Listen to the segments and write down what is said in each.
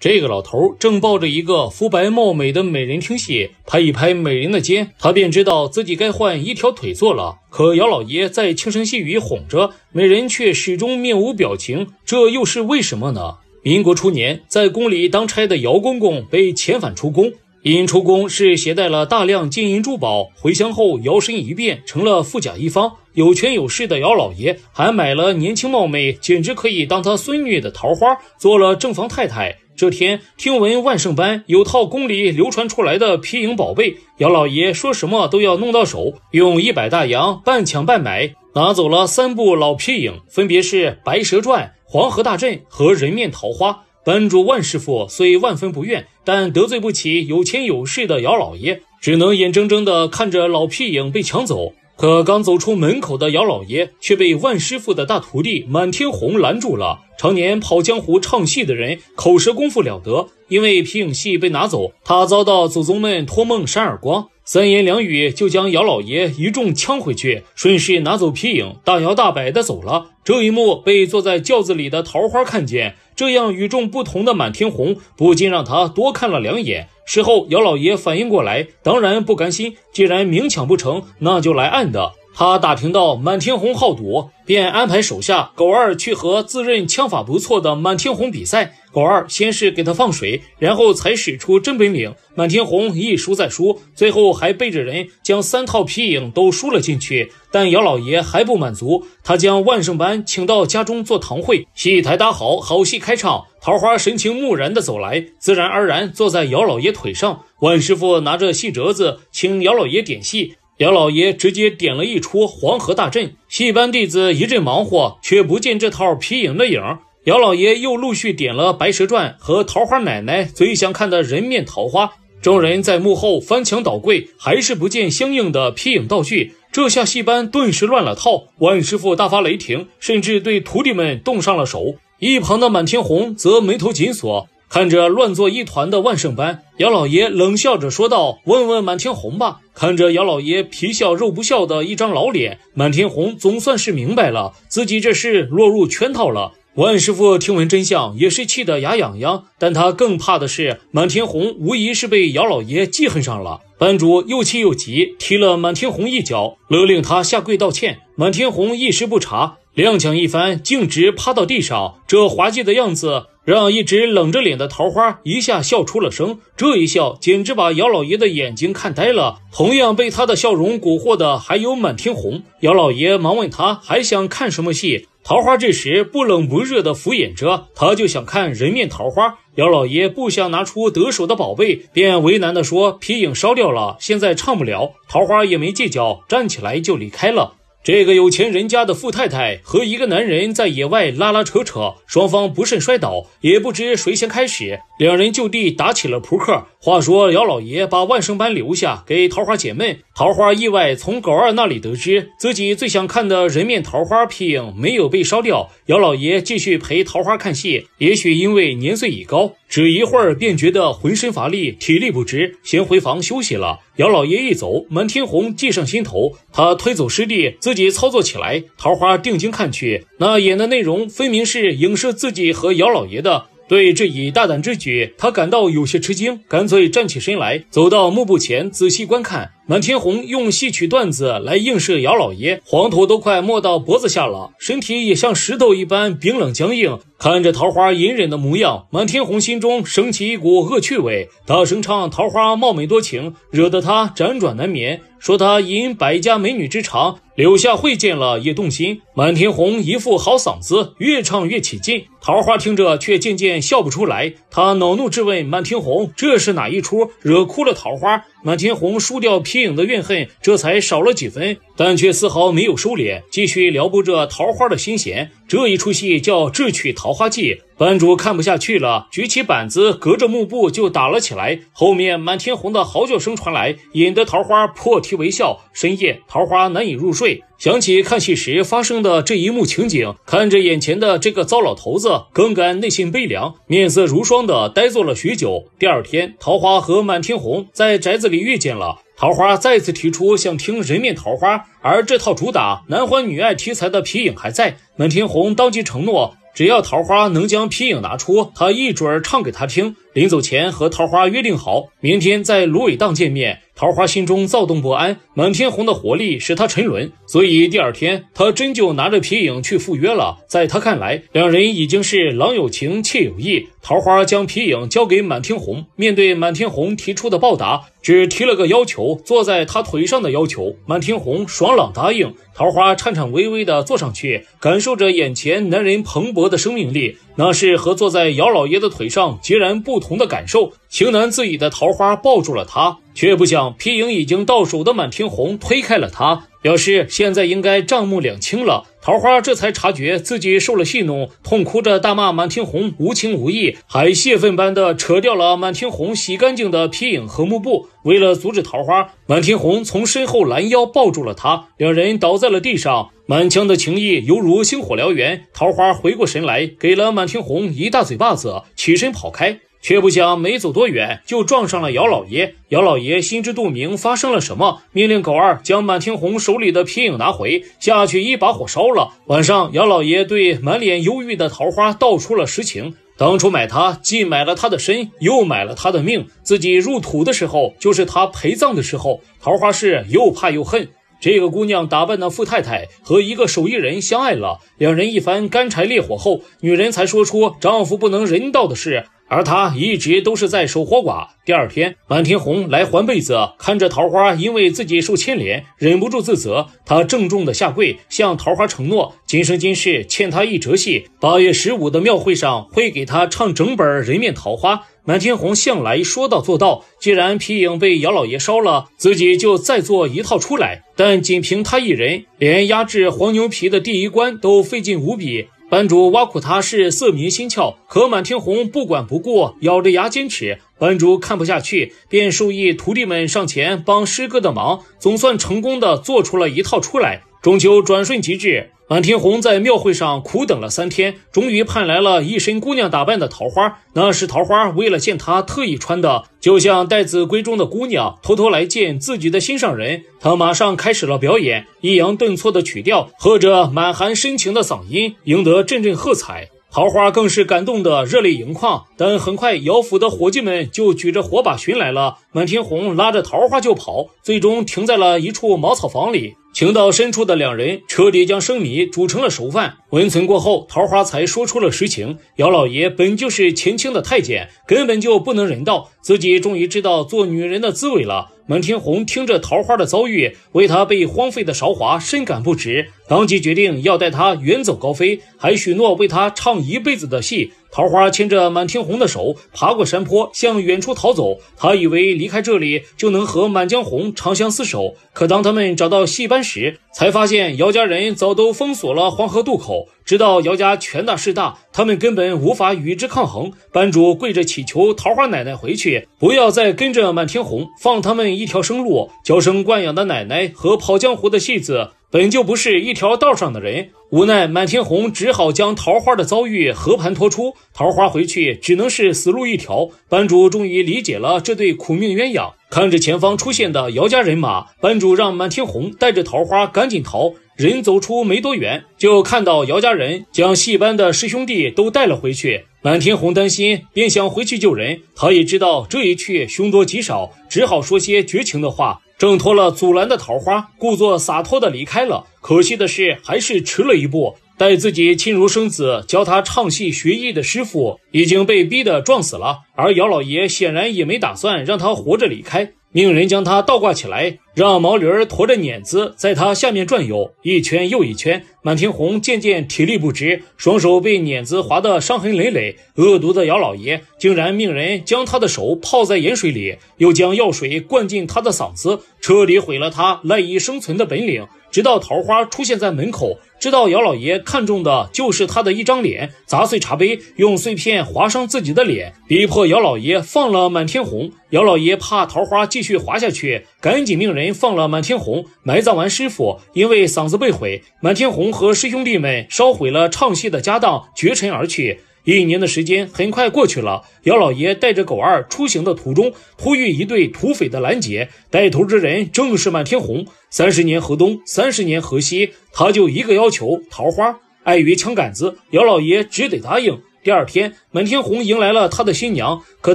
这个老头正抱着一个肤白貌美的美人听戏，拍一拍美人的肩，他便知道自己该换一条腿坐了。可姚老爷在轻声细语哄着美人，却始终面无表情，这又是为什么呢？民国初年，在宫里当差的姚公公被遣返出宫，因出宫是携带了大量金银珠宝，回乡后摇身一变成了富甲一方、有权有势的姚老爷，还买了年轻貌美，简直可以当他孙女的桃花，做了正房太太。这天听闻万圣班有套宫里流传出来的皮影宝贝，姚老爷说什么都要弄到手，用一百大洋半抢半买，拿走了三部老皮影，分别是《白蛇传》《黄河大阵》和《人面桃花》。班主万师傅虽万分不愿，但得罪不起有钱有势的姚老爷，只能眼睁睁的看着老皮影被抢走。可刚走出门口的姚老爷却被万师傅的大徒弟满天红拦住了。常年跑江湖唱戏的人，口舌功夫了得。因为皮影戏被拿走，他遭到祖宗们托梦扇耳光，三言两语就将姚老爷一众呛回去，顺势拿走皮影，大摇大摆的走了。这一幕被坐在轿子里的桃花看见。这样与众不同的满天红，不禁让他多看了两眼。事后，姚老爷反应过来，当然不甘心。既然明抢不成，那就来暗的。他打听到满天红好赌，便安排手下狗二去和自认枪法不错的满天红比赛。狗二先是给他放水，然后才使出真本领。满天红一输再输，最后还背着人将三套皮影都输了进去。但姚老爷还不满足，他将万圣班请到家中做堂会，戏台搭好，好戏开场。桃花神情木然的走来，自然而然坐在姚老爷腿上。万师傅拿着戏折子，请姚老爷点戏。姚老爷直接点了一出黄河大阵，戏班弟子一阵忙活，却不见这套皮影的影。姚老爷又陆续点了《白蛇传》和《桃花奶奶》，最想看的人面桃花。众人在幕后翻墙倒柜，还是不见相应的皮影道具。这下戏班顿时乱了套，万师傅大发雷霆，甚至对徒弟们动上了手。一旁的满天红则眉头紧锁。看着乱作一团的万圣班，姚老爷冷笑着说道：“问问满天红吧。”看着姚老爷皮笑肉不笑的一张老脸，满天红总算是明白了自己这事落入圈套了。万师傅听闻真相也是气得牙痒痒，但他更怕的是满天红无疑是被姚老爷记恨上了。班主又气又急，踢了满天红一脚，勒令他下跪道歉。满天红一时不察。踉跄一番，径直趴到地上。这滑稽的样子让一直冷着脸的桃花一下笑出了声。这一笑简直把姚老爷的眼睛看呆了。同样被他的笑容蛊惑的还有满天红。姚老爷忙问他还想看什么戏。桃花这时不冷不热的敷衍着，他就想看人面桃花。姚老爷不想拿出得手的宝贝，便为难的说皮影烧掉了，现在唱不了。桃花也没计较，站起来就离开了。这个有钱人家的富太太和一个男人在野外拉拉扯扯，双方不慎摔倒，也不知谁先开始，两人就地打起了扑克。话说姚老爷把万圣班留下给桃花解闷，桃花意外从狗二那里得知自己最想看的人面桃花皮影没有被烧掉。姚老爷继续陪桃花看戏，也许因为年岁已高，只一会儿便觉得浑身乏力，体力不支，先回房休息了。姚老爷一走，满天红计上心头，他推走师弟，自己操作起来。桃花定睛看去，那演的内容分明是影射自己和姚老爷的。对这一大胆之举，他感到有些吃惊，干脆站起身来，走到幕布前仔细观看。满天红用戏曲段子来映射姚老爷，黄土都快没到脖子下了，身体也像石头一般冰冷僵硬。看着桃花隐忍的模样，满天红心中升起一股恶趣味，大声唱：“桃花貌美多情，惹得他辗转难眠。”说他引百家美女之长，柳下惠见了也动心。满天红一副好嗓子，越唱越起劲。桃花听着却渐渐笑不出来，他恼怒质问满天红：“这是哪一出？惹哭了桃花？”满天红输掉批。影的怨恨这才少了几分。但却丝毫没有收敛，继续撩拨着桃花的心弦。这一出戏叫《智取桃花记》，班主看不下去了，举起板子，隔着幕布就打了起来。后面满天红的嚎叫声传来，引得桃花破涕为笑。深夜，桃花难以入睡，想起看戏时发生的这一幕情景，看着眼前的这个糟老头子，更感内心悲凉，面色如霜的呆坐了许久。第二天，桃花和满天红在宅子里遇见了。桃花再次提出想听人面桃花。而这套主打男欢女爱题材的皮影还在，满天红当即承诺，只要桃花能将皮影拿出，他一准儿唱给他听。临走前和桃花约定好，明天在芦苇荡见面。桃花心中躁动不安，满天红的活力使他沉沦，所以第二天他真就拿着皮影去赴约了。在他看来，两人已经是郎有情妾有意。桃花将皮影交给满天红，面对满天红提出的报答，只提了个要求：坐在他腿上的要求。满天红爽朗答应，桃花颤颤巍巍地坐上去，感受着眼前男人蓬勃的生命力，那是和坐在姚老爷的腿上截然不。不同的感受，情难自已的桃花抱住了他，却不想皮影已经到手的满天红推开了他，表示现在应该账目两清了。桃花这才察觉自己受了戏弄，痛哭着大骂满天红无情无义，还泄愤般的扯掉了满天红洗干净的皮影和幕布。为了阻止桃花，满天红从身后拦腰抱住了他，两人倒在了地上，满腔的情谊犹如星火燎原。桃花回过神来，给了满天红一大嘴巴子，起身跑开。却不想没走多远就撞上了姚老爷。姚老爷心知肚明发生了什么，命令狗二将满天红手里的皮影拿回下去，一把火烧了。晚上，姚老爷对满脸忧郁的桃花道出了实情：当初买她，既买了她的身，又买了她的命。自己入土的时候，就是她陪葬的时候。桃花是又怕又恨这个姑娘，打扮的富太太和一个手艺人相爱了。两人一番干柴烈火后，女人才说出丈夫不能人道的事。而他一直都是在守活寡。第二天，满天红来还被子，看着桃花，因为自己受牵连，忍不住自责。他郑重地下跪，向桃花承诺：今生今世欠他一折戏。八月十五的庙会上，会给他唱整本人面桃花。满天红向来说到做到，既然皮影被姚老爷烧了，自己就再做一套出来。但仅凭他一人，连压制黄牛皮的第一关都费劲无比。班主挖苦他是色迷心窍，可满天红不管不顾，咬着牙坚持。班主看不下去，便授意徒弟们上前帮师哥的忙，总算成功的做出了一套出来。中秋转瞬即至。满天红在庙会上苦等了三天，终于盼来了一身姑娘打扮的桃花。那是桃花为了见他特意穿的，就像待字闺中的姑娘偷偷来见自己的心上人。他马上开始了表演，抑扬顿挫的曲调和着满含深情的嗓音，赢得阵阵喝彩。桃花更是感动的热泪盈眶。但很快，姚府的伙计们就举着火把寻来了。满天红拉着桃花就跑，最终停在了一处茅草房里。情到深处的两人彻底将生米煮成了熟饭。温存过后，桃花才说出了实情：姚老爷本就是前清的太监，根本就不能人道。自己终于知道做女人的滋味了。满天红听着桃花的遭遇，为她被荒废的韶华深感不值，当即决定要带她远走高飞，还许诺为她唱一辈子的戏。桃花牵着满天红的手，爬过山坡，向远处逃走。他以为离开这里就能和满江红长相厮守，可当他们找到戏班时，才发现姚家人早都封锁了黄河渡口。直到姚家权大势大，他们根本无法与之抗衡。班主跪着祈求桃花奶奶回去，不要再跟着满天红，放他们一条生路。娇生惯养的奶奶和跑江湖的戏子本就不是一条道上的人，无奈满天红只好将桃花的遭遇和盘托出。桃花回去只能是死路一条。班主终于理解了这对苦命鸳鸯。看着前方出现的姚家人马，班主让满天红带着桃花赶紧逃。人走出没多远，就看到姚家人将戏班的师兄弟都带了回去。满天红担心，便想回去救人。他也知道这一去凶多吉少，只好说些绝情的话，挣脱了阻拦的桃花，故作洒脱的离开了。可惜的是，还是迟了一步。待自己亲如生子、教他唱戏学艺的师傅已经被逼得撞死了，而姚老爷显然也没打算让他活着离开，命人将他倒挂起来。让毛驴儿驮着碾子在它下面转悠一圈又一圈，满天红渐渐体力不支，双手被碾子划得伤痕累累。恶毒的姚老爷竟然命人将他的手泡在盐水里，又将药水灌进他的嗓子，彻底毁了他赖以生存的本领。直到桃花出现在门口，知道姚老爷看中的就是他的一张脸，砸碎茶杯，用碎片划伤自己的脸，逼迫姚老爷放了满天红。姚老爷怕桃花继续滑下去，赶紧命人。放了满天红，埋葬完师傅，因为嗓子被毁，满天红和师兄弟们烧毁了唱戏的家当，绝尘而去。一年的时间很快过去了，姚老爷带着狗二出行的途中，突遇一队土匪的拦截，带头之人正是满天红。三十年河东，三十年河西，他就一个要求：桃花。碍于枪杆子，姚老爷只得答应。第二天，满天红迎来了他的新娘。可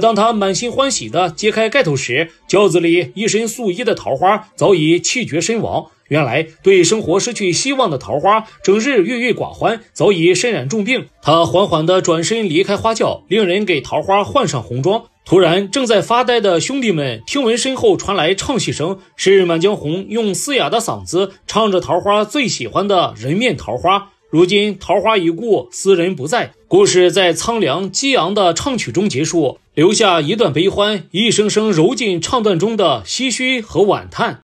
当他满心欢喜的揭开盖头时，轿子里一身素衣的桃花早已气绝身亡。原来，对生活失去希望的桃花，整日郁郁寡欢，早已身染重病。他缓缓的转身离开花轿，令人给桃花换上红妆。突然，正在发呆的兄弟们听闻身后传来唱戏声，是满江红用嘶哑的嗓子唱着桃花最喜欢的人面桃花。如今桃花已过，斯人不在。故事在苍凉激昂的唱曲中结束，留下一段悲欢，一声声揉进唱段中的唏嘘和惋叹。